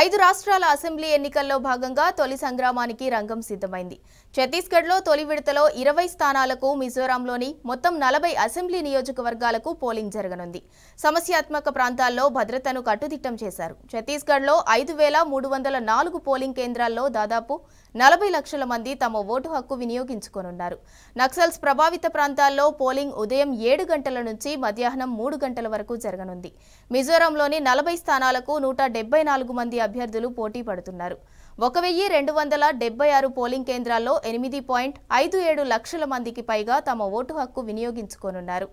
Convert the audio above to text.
ఐదు రాష్ట్రాల అసెంబ్లీ ఎన్నికల్లో భాగంగా తొలి సంగ్రామానికి రంగం సిద్ధమైంది ఛత్తీస్గఢ్లో తొలి విడతలో ఇరవై స్థానాలకు మిజోరాంలోని మొత్తం నలభై అసెంబ్లీ నియోజకవర్గాలకు పోలింగ్ జరగనుంది సమస్యాత్మక ప్రాంతాల్లో భద్రతను కట్టుదిట్టం చేశారు ఛత్తీస్గఢ్లో ఐదు వేల మూడు వందల నాలుగు పోలింగ్ కేంద్రాల్లో దాదాపు నలభై లక్షల మంది తమ ఓటు హక్కు వినియోగించుకోనున్నారు నక్సల్స్ ప్రభావిత ప్రాంతాల్లో పోలింగ్ ఉదయం ఏడు గంటల నుంచి మధ్యాహ్నం మూడు గంటల వరకు జరగనుంది మిజోరాంలోని నలభై స్థానాలకు నూట నాలుగు మంది అభ్యర్థులు పోటీ పడుతున్నారు ఒక వెయ్యి రెండు వందల డెబ్బై ఆరు పోలింగ్ కేంద్రాల్లో ఎనిమిది పాయింట్ ఐదు ఏడు లక్షల మందికి పైగా తమ ఓటు హక్కు వినియోగించుకోనున్నారు